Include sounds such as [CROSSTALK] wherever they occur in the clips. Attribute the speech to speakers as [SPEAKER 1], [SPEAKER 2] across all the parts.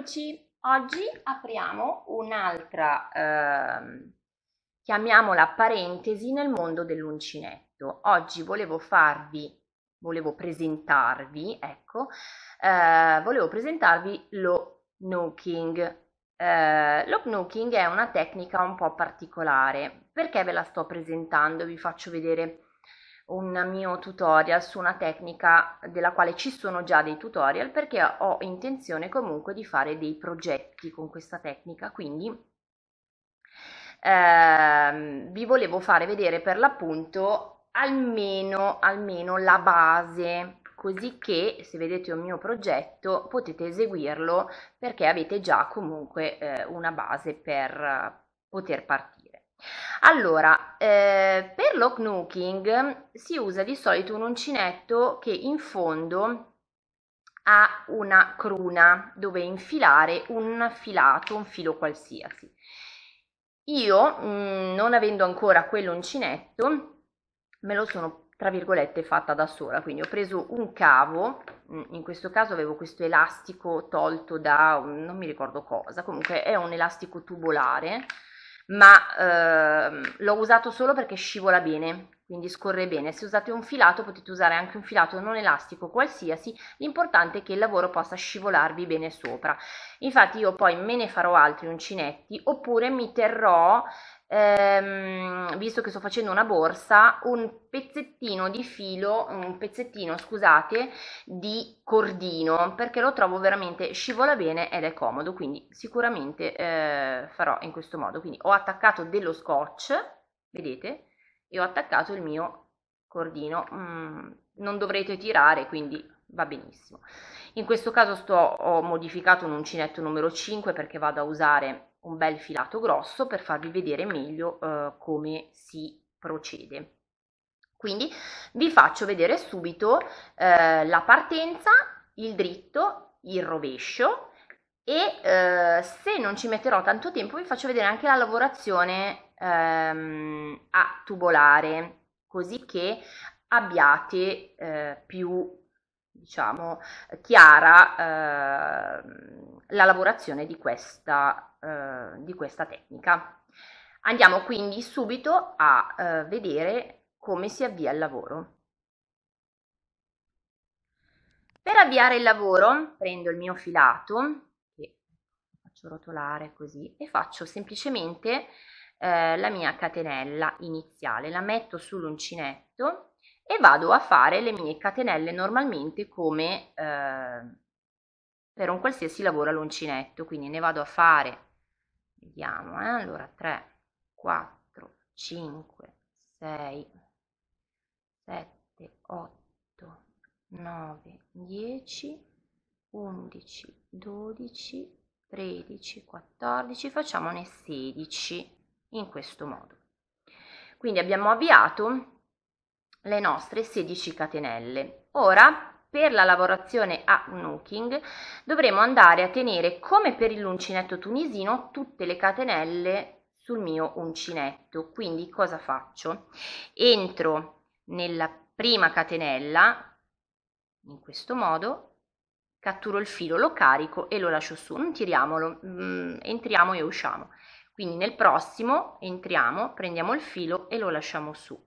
[SPEAKER 1] Eccoci, oggi apriamo un'altra, eh, chiamiamola parentesi, nel mondo dell'uncinetto. Oggi volevo farvi, volevo presentarvi, ecco, eh, volevo presentarvi lo knocking. Eh, lo knocking è una tecnica un po' particolare. Perché ve la sto presentando? Vi faccio vedere un mio tutorial su una tecnica della quale ci sono già dei tutorial perché ho intenzione comunque di fare dei progetti con questa tecnica quindi ehm, vi volevo fare vedere per l'appunto almeno, almeno la base così che se vedete un mio progetto potete eseguirlo perché avete già comunque eh, una base per poter partire allora, eh, per lo knooking si usa di solito un uncinetto che in fondo ha una cruna dove infilare un filato, un filo qualsiasi. Io, mh, mm, non avendo ancora quell'uncinetto, me lo sono tra virgolette fatta da sola quindi ho preso un cavo mm, in questo caso avevo questo elastico tolto da non mi ricordo cosa comunque è un elastico tubolare ma ehm, l'ho usato solo perché scivola bene, quindi scorre bene. Se usate un filato potete usare anche un filato non elastico qualsiasi, l'importante è che il lavoro possa scivolarvi bene sopra. Infatti io poi me ne farò altri uncinetti oppure mi terrò ehm, visto che sto facendo una borsa, un pezzettino di filo, un pezzettino, scusate, di cordino, perché lo trovo veramente scivola bene ed è comodo, quindi sicuramente eh, farò in questo modo. Quindi ho attaccato dello scotch, vedete, e ho attaccato il mio cordino. Mm, non dovrete tirare, quindi va benissimo. In questo caso sto, ho modificato un uncinetto numero 5 perché vado a usare un bel filato grosso per farvi vedere meglio eh, come si procede. Quindi vi faccio vedere subito eh, la partenza, il dritto, il rovescio e eh, se non ci metterò tanto tempo vi faccio vedere anche la lavorazione ehm, a tubolare così che abbiate eh, più diciamo, chiara eh, la lavorazione di questa, eh, di questa, tecnica.
[SPEAKER 2] Andiamo quindi
[SPEAKER 1] subito a eh, vedere come si avvia il lavoro. Per avviare il lavoro prendo il mio filato, che faccio rotolare così, e faccio semplicemente eh, la mia catenella iniziale. La metto sull'uncinetto e vado a fare le mie catenelle normalmente come eh, per un qualsiasi lavoro all'uncinetto, quindi ne vado a fare, vediamo, eh, allora 3, 4, 5, 6, 7, 8, 9, 10, 11, 12, 13, 14, facciamone 16 in questo modo. Quindi abbiamo avviato le nostre 16 catenelle. Ora per la lavorazione a nooking dovremo andare a tenere come per l'uncinetto tunisino tutte le catenelle sul mio uncinetto quindi cosa faccio entro nella prima catenella in questo modo catturo il filo lo carico e lo lascio su non tiriamolo mm, entriamo e usciamo quindi nel prossimo entriamo prendiamo il filo e lo lasciamo su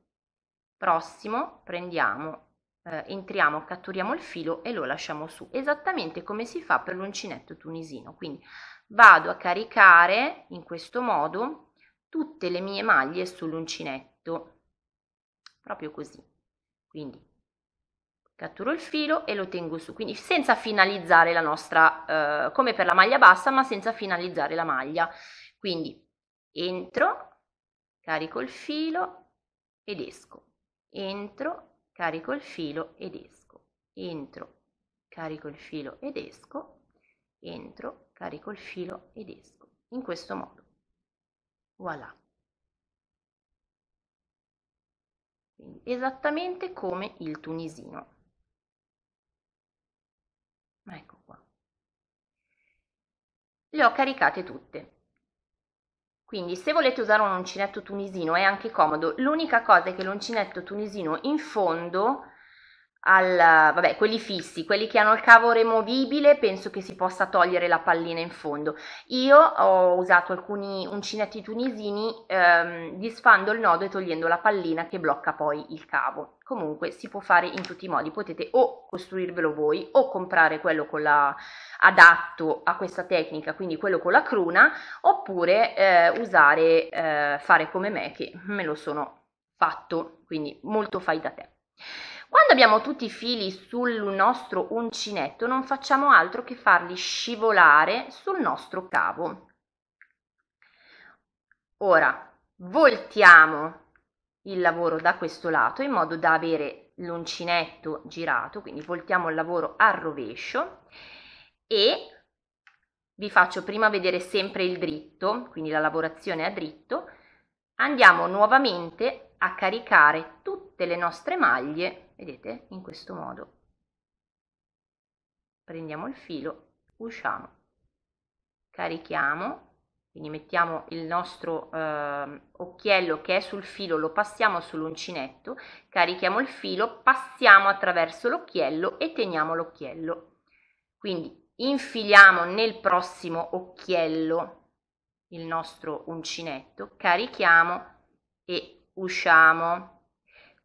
[SPEAKER 1] prossimo prendiamo eh, entriamo catturiamo il filo e lo lasciamo su esattamente come si fa per l'uncinetto tunisino quindi vado a caricare in questo modo tutte le mie maglie sull'uncinetto proprio così quindi catturo il filo e lo tengo su quindi senza finalizzare la nostra eh, come per la maglia bassa ma senza finalizzare la maglia quindi entro carico il filo ed esco entro, carico il filo ed esco, entro, carico il filo ed esco, entro, carico il filo ed esco, in questo modo. Voilà. Quindi, esattamente come il tunisino. Ecco qua. Le ho caricate tutte. Quindi se volete usare un uncinetto tunisino è anche comodo, l'unica cosa è che l'uncinetto tunisino in fondo al, vabbè, quelli fissi, quelli che hanno il cavo removibile, penso che si possa togliere la pallina in fondo. Io ho usato alcuni uncinetti tunisini ehm, disfando il nodo e togliendo la pallina che blocca poi il cavo. Comunque si può fare in tutti i modi, potete o costruirvelo voi o comprare quello con la, adatto a questa tecnica, quindi quello con la cruna, oppure eh, usare, eh, fare come me che me lo sono fatto, quindi molto fai da te. Quando abbiamo tutti i fili sul nostro uncinetto non facciamo altro che farli scivolare sul nostro cavo. Ora voltiamo il lavoro da questo lato in modo da avere l'uncinetto girato, quindi voltiamo il lavoro al rovescio e vi faccio prima vedere sempre il dritto, quindi la lavorazione a dritto, andiamo nuovamente a caricare tutte le nostre maglie vedete in questo modo prendiamo il filo usciamo carichiamo quindi mettiamo il nostro eh, occhiello che è sul filo lo passiamo sull'uncinetto carichiamo il filo passiamo attraverso l'occhiello e teniamo l'occhiello quindi infiliamo nel prossimo occhiello il nostro uncinetto carichiamo e usciamo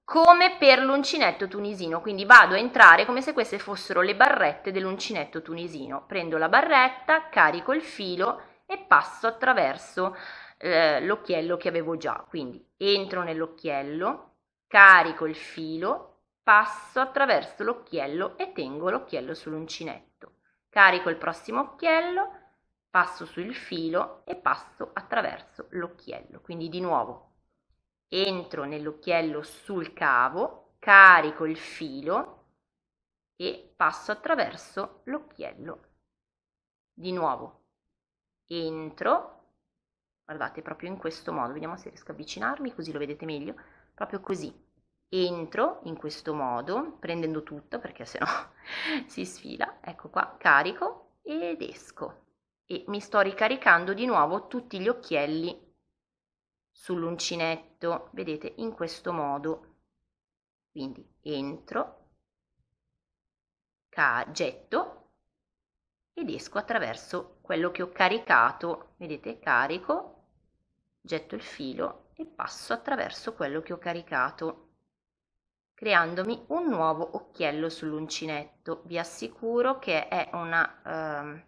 [SPEAKER 1] come per l'uncinetto tunisino, quindi vado a entrare come se queste fossero le barrette dell'uncinetto tunisino. Prendo la barretta, carico il filo e passo attraverso eh, l'occhiello che avevo già. Quindi entro nell'occhiello, carico il filo, passo attraverso l'occhiello e tengo l'occhiello sull'uncinetto. Carico il prossimo occhiello, passo sul filo e passo attraverso l'occhiello. Quindi di nuovo entro nell'occhiello sul cavo, carico il filo e passo attraverso l'occhiello. Di nuovo, entro, guardate proprio in questo modo, vediamo se riesco a avvicinarmi così lo vedete meglio, proprio così. Entro in questo modo, prendendo tutto perché sennò [LAUGHS] si sfila, ecco qua, carico ed esco. E mi sto ricaricando di nuovo tutti gli occhielli sull'uncinetto vedete in questo modo quindi entro getto ed esco attraverso quello che ho caricato vedete carico getto il filo e passo attraverso quello che ho caricato creandomi un nuovo occhiello sull'uncinetto vi assicuro che è una eh,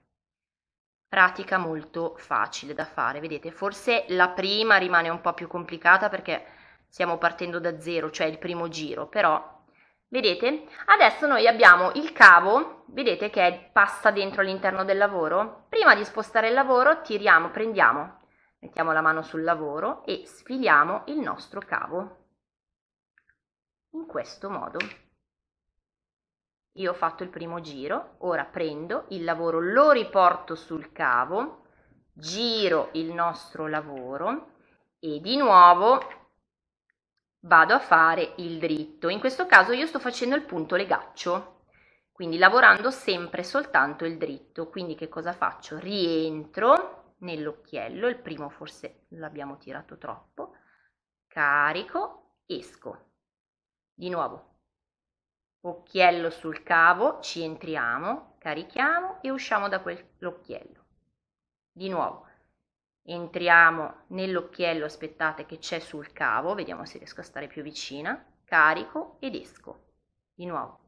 [SPEAKER 1] pratica molto facile da fare, vedete, forse la prima rimane un po' più complicata perché stiamo partendo da zero, cioè il primo giro, però vedete? Adesso noi abbiamo il cavo, vedete che passa dentro all'interno del lavoro? Prima di spostare il lavoro tiriamo, prendiamo, mettiamo la mano sul lavoro e sfiliamo il nostro cavo in questo modo. Io ho fatto il primo giro, ora prendo il lavoro, lo riporto sul cavo, giro il nostro lavoro e di nuovo vado a fare il dritto. In questo caso io sto facendo il punto legaccio, quindi lavorando sempre soltanto il dritto. Quindi che cosa faccio? Rientro nell'occhiello, il primo forse l'abbiamo tirato troppo, carico, esco. Di nuovo occhiello sul cavo, ci entriamo, carichiamo e usciamo da quell'occhiello. Di nuovo, entriamo nell'occhiello, aspettate che c'è sul cavo, vediamo se riesco a stare più vicina, carico ed esco. Di nuovo,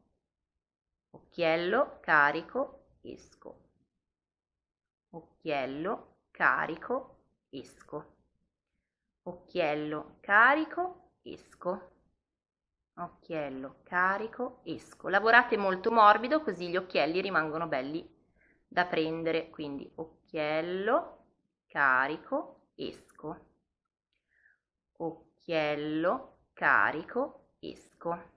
[SPEAKER 1] occhiello, carico, esco. Occhiello, carico, esco. Occhiello, carico, esco occhiello carico, esco. Lavorate molto morbido così gli occhielli rimangono belli da prendere, quindi occhiello carico, esco. Occhiello carico, esco.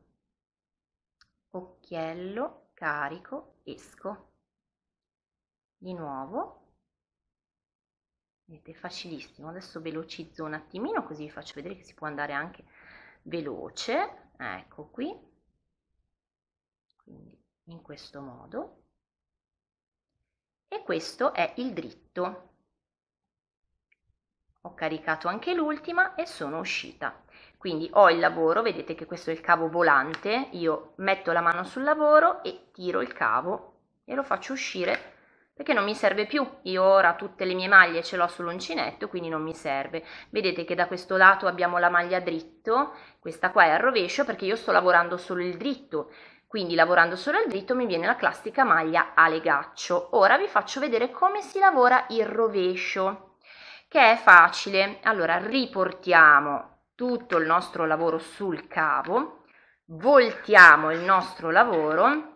[SPEAKER 1] Occhiello carico, esco. Di nuovo. Vedete, è facilissimo. Adesso velocizzo un attimino così vi faccio vedere che si può andare anche veloce ecco qui quindi in questo modo e questo è il dritto ho caricato anche l'ultima e sono uscita quindi ho il lavoro vedete che questo è il cavo volante io metto la mano sul lavoro e tiro il cavo e lo faccio uscire perché non mi serve più. Io ora tutte le mie maglie ce l'ho sull'uncinetto, quindi non mi serve. Vedete che da questo lato abbiamo la maglia dritto, questa qua è a rovescio perché io sto lavorando solo il dritto. Quindi lavorando solo il dritto mi viene la classica maglia a legaccio. Ora vi faccio vedere come si lavora il rovescio, che è facile. Allora riportiamo tutto il nostro lavoro sul cavo, voltiamo il nostro lavoro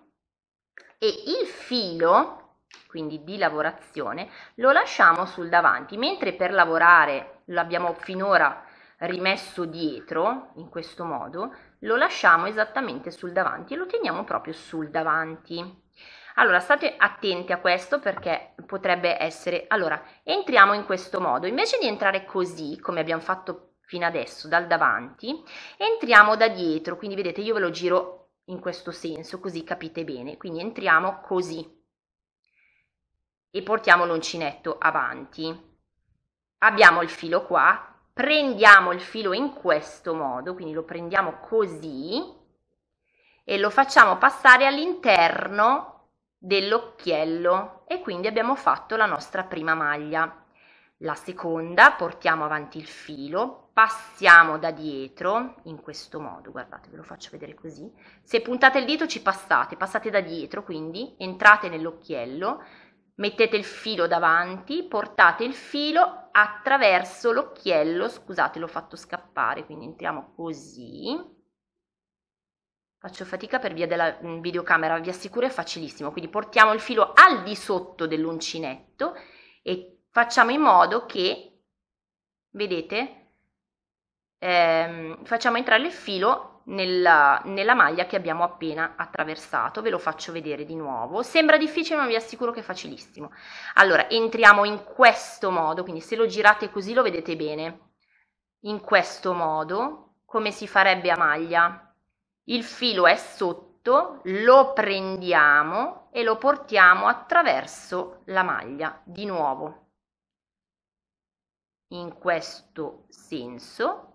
[SPEAKER 1] e il filo quindi di lavorazione, lo lasciamo sul davanti, mentre per lavorare l'abbiamo finora rimesso dietro, in questo modo, lo lasciamo esattamente sul davanti e lo teniamo proprio sul davanti. Allora, state attenti a questo perché potrebbe essere... Allora, entriamo in questo modo. Invece di entrare così, come abbiamo fatto fino adesso, dal davanti, entriamo da dietro. Quindi, vedete, io ve lo giro in questo senso, così capite bene. Quindi entriamo così e portiamo l'uncinetto avanti. Abbiamo il filo qua, prendiamo il filo in questo modo, quindi lo prendiamo così e lo facciamo passare all'interno dell'occhiello e quindi abbiamo fatto la nostra prima maglia. La seconda portiamo avanti il filo, passiamo da dietro in questo modo, guardate ve lo faccio vedere così, se puntate il dito ci passate, passate da dietro quindi, entrate nell'occhiello, mettete il filo davanti, portate il filo attraverso l'occhiello, scusate l'ho fatto scappare, quindi entriamo così. Faccio fatica per via della mm, videocamera, vi assicuro è facilissimo, quindi portiamo il filo al di sotto dell'uncinetto e facciamo in modo che, vedete, ehm, facciamo entrare il filo nella, nella maglia che abbiamo appena attraversato ve lo faccio vedere di nuovo sembra difficile ma vi assicuro che è facilissimo allora entriamo in questo modo quindi se lo girate così lo vedete bene in questo modo come si farebbe a maglia il filo è sotto lo prendiamo e lo portiamo attraverso la maglia di nuovo in questo senso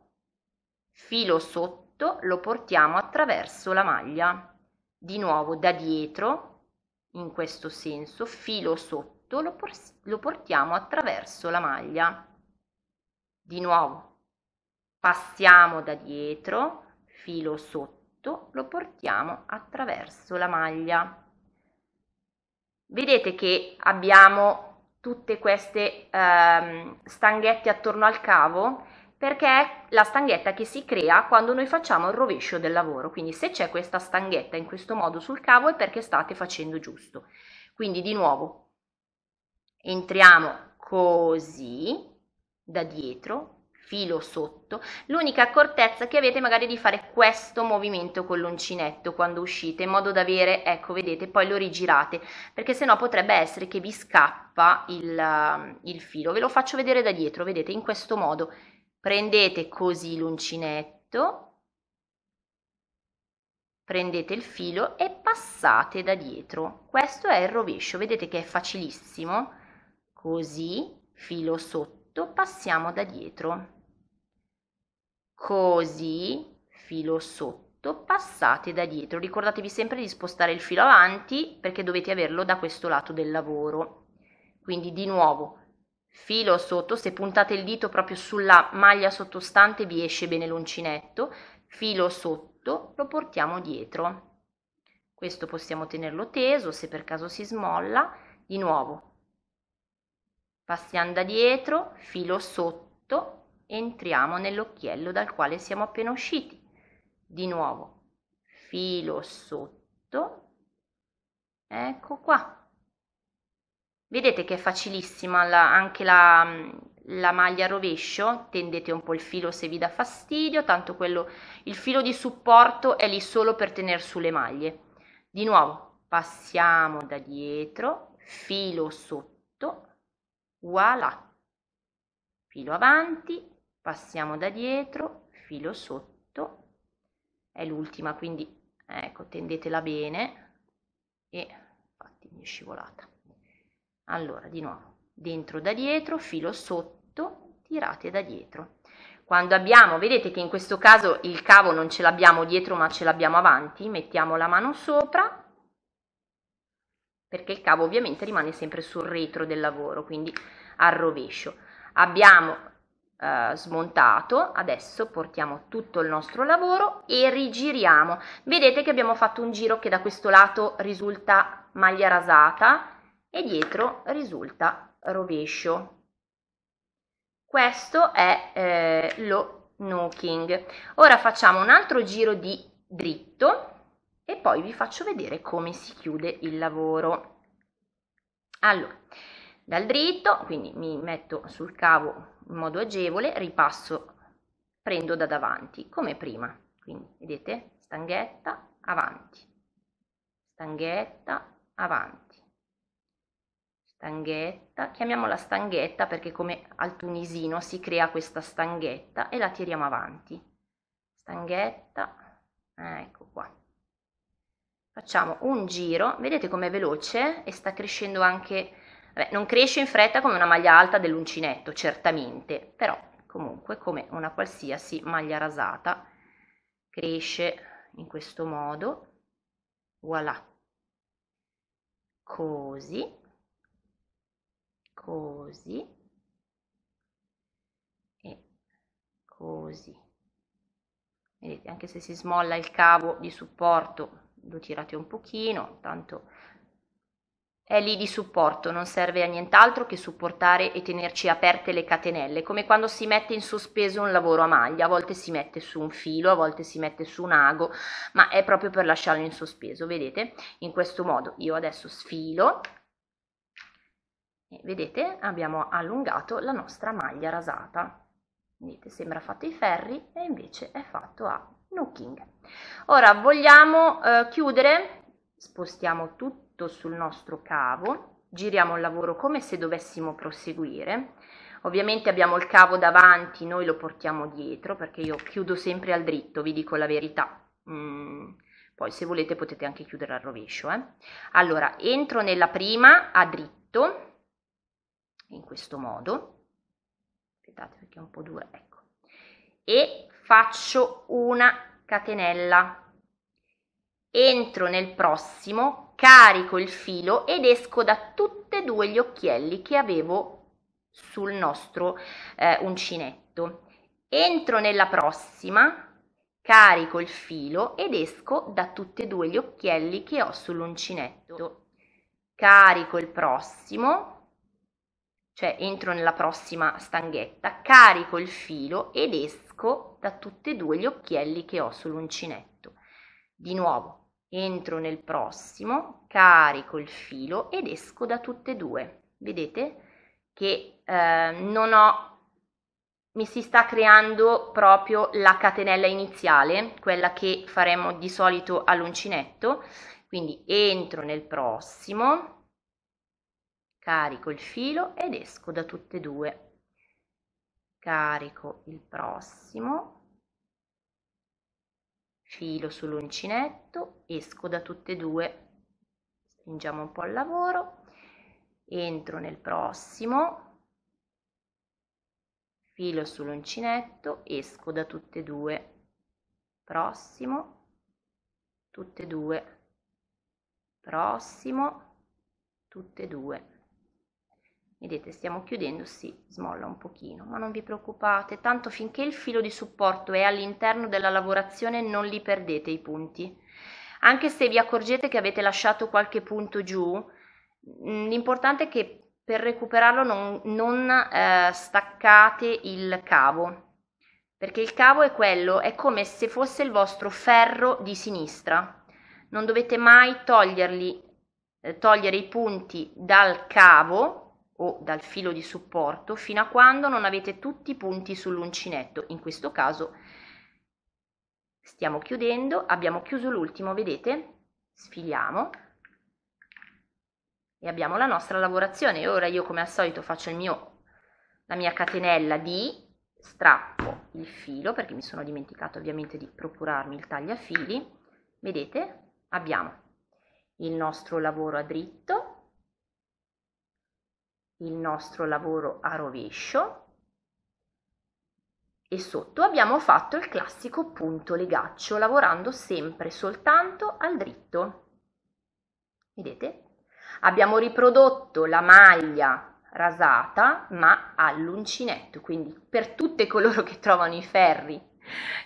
[SPEAKER 1] filo sotto tutto lo portiamo attraverso la maglia di nuovo da dietro in questo senso filo sotto lo, por lo portiamo attraverso la maglia di nuovo passiamo da dietro filo sotto lo portiamo attraverso la maglia vedete che abbiamo tutte queste ehm, stanghette attorno al cavo perché è la stanghetta che si crea quando noi facciamo il rovescio del lavoro. Quindi se c'è questa stanghetta in questo modo sul cavo è perché state facendo giusto. Quindi di nuovo entriamo così da dietro, filo sotto. L'unica accortezza che avete magari è di fare questo movimento con l'uncinetto quando uscite, in modo da avere, ecco vedete, poi lo rigirate, perché sennò potrebbe essere che vi scappa il, il filo. Ve lo faccio vedere da dietro, vedete, in questo modo prendete così l'uncinetto, prendete il filo e passate da dietro. Questo è il rovescio, vedete che è facilissimo. Così, filo sotto, passiamo da dietro. Così, filo sotto, passate da dietro. Ricordatevi sempre di spostare il filo avanti perché dovete averlo da questo lato del lavoro. Quindi di nuovo filo sotto, se puntate il dito proprio sulla maglia sottostante vi esce bene l'uncinetto, filo sotto, lo portiamo dietro. Questo possiamo tenerlo teso se per caso si smolla, di nuovo passiamo da dietro, filo sotto, entriamo nell'occhiello dal quale siamo appena usciti. Di nuovo, filo sotto, ecco qua, Vedete che è facilissima la, anche la, mm, la maglia rovescio, tendete un po' il filo se vi dà fastidio, tanto quello, il filo di supporto è lì solo per tenere sulle maglie. Di nuovo, passiamo da dietro, filo sotto, voilà. Filo avanti, passiamo da dietro, filo sotto, è l'ultima, quindi ecco, tendetela bene e fatti mi è scivolata. Allora, di nuovo, dentro da dietro, filo sotto, tirate da dietro. Quando abbiamo, vedete che in questo caso il cavo non ce l'abbiamo dietro ma ce l'abbiamo avanti, mettiamo la mano sopra, perché il cavo ovviamente rimane sempre sul retro del lavoro, quindi al rovescio. Abbiamo eh, smontato, adesso portiamo tutto il nostro lavoro e rigiriamo. Vedete che abbiamo fatto un giro che da questo lato risulta maglia rasata, e dietro risulta rovescio. Questo è eh, lo knocking. Ora facciamo un altro giro di dritto e poi vi faccio vedere come si chiude il lavoro. Allora, dal dritto, quindi mi metto sul cavo in modo agevole, ripasso, prendo da davanti, come prima. Quindi, vedete, stanghetta, avanti, stanghetta, avanti stanghetta, chiamiamola stanghetta perché come al tunisino si crea questa stanghetta e la tiriamo avanti. Stanghetta, ah, ecco qua. Facciamo un giro, vedete com'è veloce e sta crescendo anche, vabbè, non cresce in fretta come una maglia alta dell'uncinetto, certamente, però comunque come una qualsiasi maglia rasata cresce in questo modo, voilà, così, così e così. Vedete, anche se si smolla il cavo di supporto, lo tirate un pochino, tanto è lì di supporto, non serve a nient'altro che supportare e tenerci aperte le catenelle, come quando si mette in sospeso un lavoro a maglia, a volte si mette su un filo, a volte si mette su un ago, ma è proprio per lasciarlo in sospeso, vedete? In questo modo io adesso sfilo, e vedete abbiamo allungato la nostra maglia rasata vedete sembra fatto i ferri e invece è fatto a nooking. ora vogliamo eh, chiudere spostiamo tutto sul nostro cavo giriamo il lavoro come se dovessimo proseguire ovviamente abbiamo il cavo davanti noi lo portiamo dietro perché io chiudo sempre al dritto vi dico la verità mm. poi se volete potete anche chiudere al rovescio eh. allora entro nella prima a dritto in questo modo aspettate perché è un po' dura ecco e faccio una catenella entro nel prossimo carico il filo ed esco da tutte e due gli occhielli che avevo sul nostro eh, uncinetto entro nella prossima carico il filo ed esco da tutte e due gli occhielli che ho sull'uncinetto carico il prossimo cioè entro nella prossima stanghetta, carico il filo ed esco da tutti e due gli occhielli che ho sull'uncinetto. Di nuovo, entro nel prossimo, carico il filo ed esco da tutte e due. Vedete che eh, non ho mi si sta creando proprio la catenella iniziale, quella che faremo di solito all'uncinetto. Quindi entro nel prossimo, carico il filo ed esco da tutte e due carico il prossimo filo sull'uncinetto esco da tutte e due spingiamo un po' il lavoro entro nel prossimo filo sull'uncinetto esco da tutte e due prossimo tutte e due prossimo tutte e due Vedete, stiamo chiudendo, si smolla un pochino, ma non vi preoccupate, tanto finché il filo di supporto è all'interno della lavorazione non li perdete i punti. Anche se vi accorgete che avete lasciato qualche punto giù, mm, l'importante è che per recuperarlo non, non eh, staccate il cavo, perché il cavo è quello, è come se fosse il vostro ferro di sinistra. Non dovete mai toglierli, eh, togliere i punti dal cavo o dal filo di supporto fino a quando non avete tutti i punti sull'uncinetto. In questo caso stiamo chiudendo, abbiamo chiuso l'ultimo, vedete? Sfiliamo e abbiamo la nostra lavorazione. Ora io come al solito faccio il mio, la mia catenella di strappo il filo perché mi sono dimenticato ovviamente di procurarmi il tagliafili. Vedete? Abbiamo il nostro lavoro a dritto il nostro lavoro a rovescio e sotto abbiamo fatto il classico punto legaccio lavorando sempre soltanto al dritto. Vedete? Abbiamo riprodotto la maglia rasata ma all'uncinetto, quindi per tutte coloro che trovano i ferri,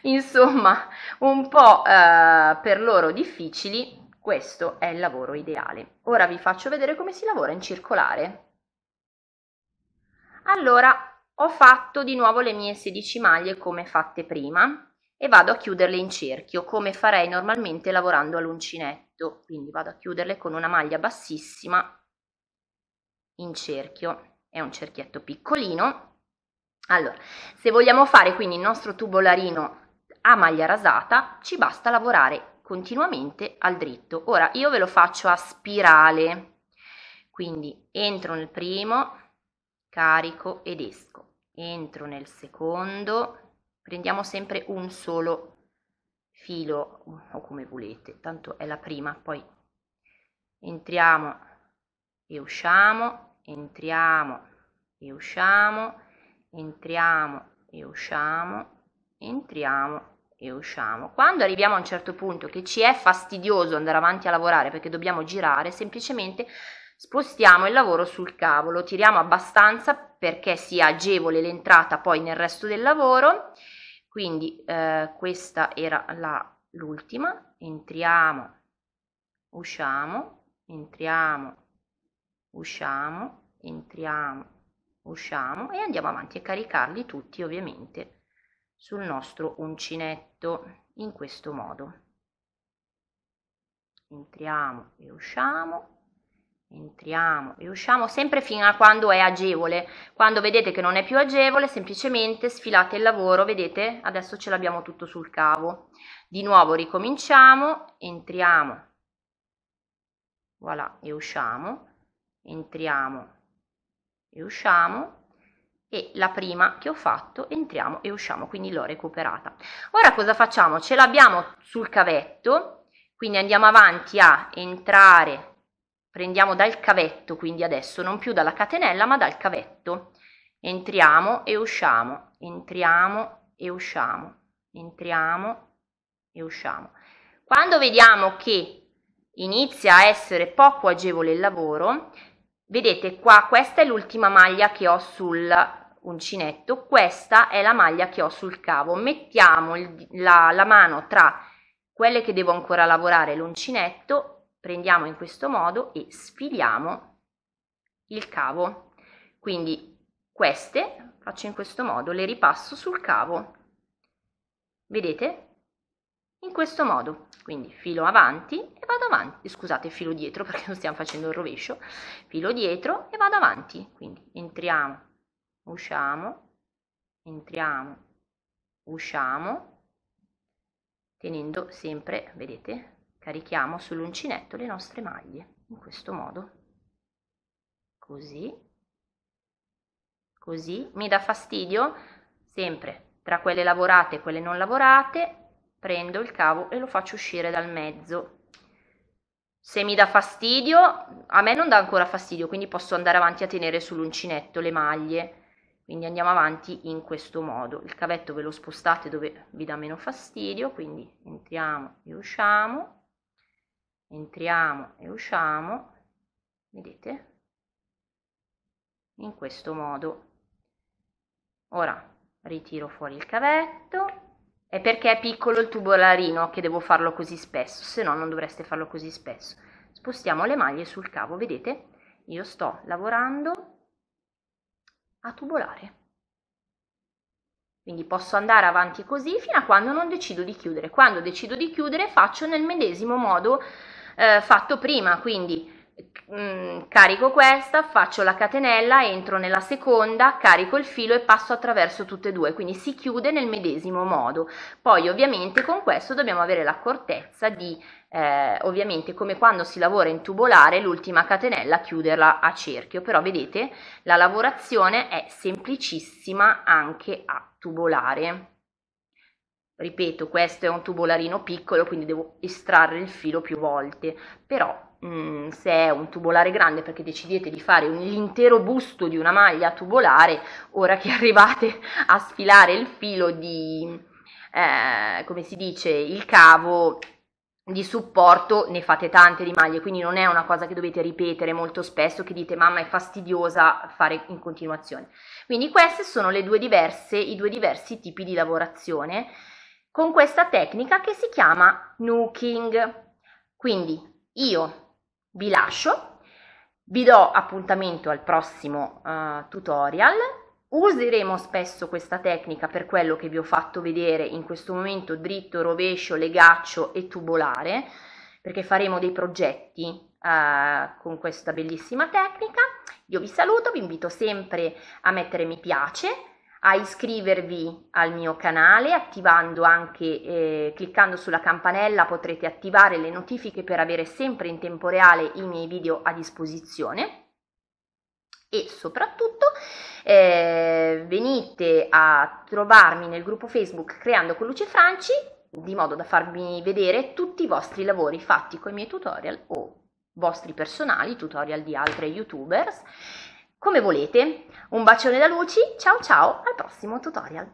[SPEAKER 1] insomma, un po' eh, per loro difficili, questo è il lavoro ideale. Ora vi faccio vedere come si lavora in circolare allora ho fatto di nuovo le mie 16 maglie come fatte prima e vado a chiuderle in cerchio come farei normalmente lavorando all'uncinetto quindi vado a chiuderle con una maglia bassissima in cerchio è un cerchietto piccolino allora se vogliamo fare quindi il nostro tubolarino a maglia rasata ci basta lavorare continuamente al dritto ora io ve lo faccio a spirale quindi entro nel primo carico ed esco. Entro nel secondo, prendiamo sempre un solo filo o come volete, tanto è la prima, poi entriamo e usciamo, entriamo e usciamo, entriamo e usciamo, entriamo e usciamo. Quando arriviamo a un certo punto che ci è fastidioso andare avanti a lavorare perché dobbiamo girare, semplicemente Spostiamo il lavoro sul cavolo, tiriamo abbastanza perché sia agevole l'entrata poi nel resto del lavoro. Quindi eh, questa era l'ultima. Entriamo, usciamo, entriamo, usciamo, entriamo, usciamo e andiamo avanti a caricarli tutti ovviamente sul nostro uncinetto in questo modo. Entriamo e usciamo, entriamo e usciamo sempre fino a quando è agevole quando vedete che non è più agevole semplicemente sfilate il lavoro vedete adesso ce l'abbiamo tutto sul cavo di nuovo ricominciamo entriamo voilà e usciamo entriamo e usciamo e la prima che ho fatto entriamo e usciamo quindi l'ho recuperata ora cosa facciamo ce l'abbiamo sul cavetto quindi andiamo avanti a entrare Prendiamo dal cavetto quindi adesso, non più dalla catenella ma dal cavetto. Entriamo e usciamo, entriamo e usciamo, entriamo e usciamo. Quando vediamo che inizia a essere poco agevole il lavoro, vedete qua questa è l'ultima maglia che ho sul uncinetto, questa è la maglia che ho sul cavo. Mettiamo il, la, la mano tra quelle che devo ancora lavorare, l'uncinetto prendiamo in questo modo e sfiliamo il cavo quindi queste faccio in questo modo le ripasso sul cavo vedete in questo modo quindi filo avanti e vado avanti scusate filo dietro [LAUGHS] perché non stiamo facendo il rovescio filo dietro e vado avanti quindi entriamo usciamo entriamo usciamo tenendo sempre vedete carichiamo sull'uncinetto le nostre maglie in questo modo così così mi dà fastidio sempre tra quelle lavorate e quelle non lavorate prendo il cavo e lo faccio uscire dal mezzo se mi dà fastidio a me non dà ancora fastidio quindi posso andare avanti a tenere sull'uncinetto le maglie quindi andiamo avanti in questo modo il cavetto ve lo spostate dove vi dà meno fastidio quindi entriamo e usciamo entriamo e usciamo vedete in questo modo ora ritiro fuori il cavetto è perché è piccolo il tubolarino che devo farlo così spesso se no non dovreste farlo così spesso spostiamo le maglie sul cavo vedete io sto lavorando a tubolare quindi posso andare avanti così fino a quando non decido di chiudere quando decido di chiudere faccio nel medesimo modo eh, fatto prima, quindi mh, mm, carico questa, faccio la catenella, entro nella seconda, carico il filo e passo attraverso tutte e due, quindi si chiude nel medesimo modo. Poi ovviamente con questo dobbiamo avere l'accortezza di, eh, ovviamente come quando si lavora in tubolare, l'ultima catenella chiuderla a cerchio, però vedete la lavorazione è semplicissima anche a tubolare ripeto questo è un tubolarino piccolo quindi devo estrarre il filo più volte però mh, mm, se è un tubolare grande perché decidete di fare l'intero busto di una maglia tubolare ora che [LAUGHS] arrivate a sfilare il filo di eh, come si dice il cavo di supporto ne fate tante di maglie, quindi non è una cosa che dovete ripetere molto spesso che dite mamma è fastidiosa fare in continuazione. Quindi questi sono due diverse, i due diversi tipi di lavorazione con questa tecnica che si chiama nuking. Quindi io vi lascio, vi do appuntamento al prossimo uh, tutorial. Useremo spesso questa tecnica per quello che vi ho fatto vedere in questo momento dritto, rovescio, legaccio e tubolare, perché faremo dei progetti Uh, con questa bellissima tecnica. Io vi saluto, vi invito sempre a mettere mi piace, a iscrivervi al mio canale attivando anche eh, cliccando sulla campanella potrete attivare le notifiche per avere sempre in tempo reale i miei video a disposizione e soprattutto eh, venite a trovarmi nel gruppo Facebook Creando con Luce Franci di modo da farmi vedere tutti i vostri lavori fatti con i miei tutorial o vostri personali, tutorial di altre youtubers come volete. Un bacione da Luci, ciao ciao, al prossimo tutorial.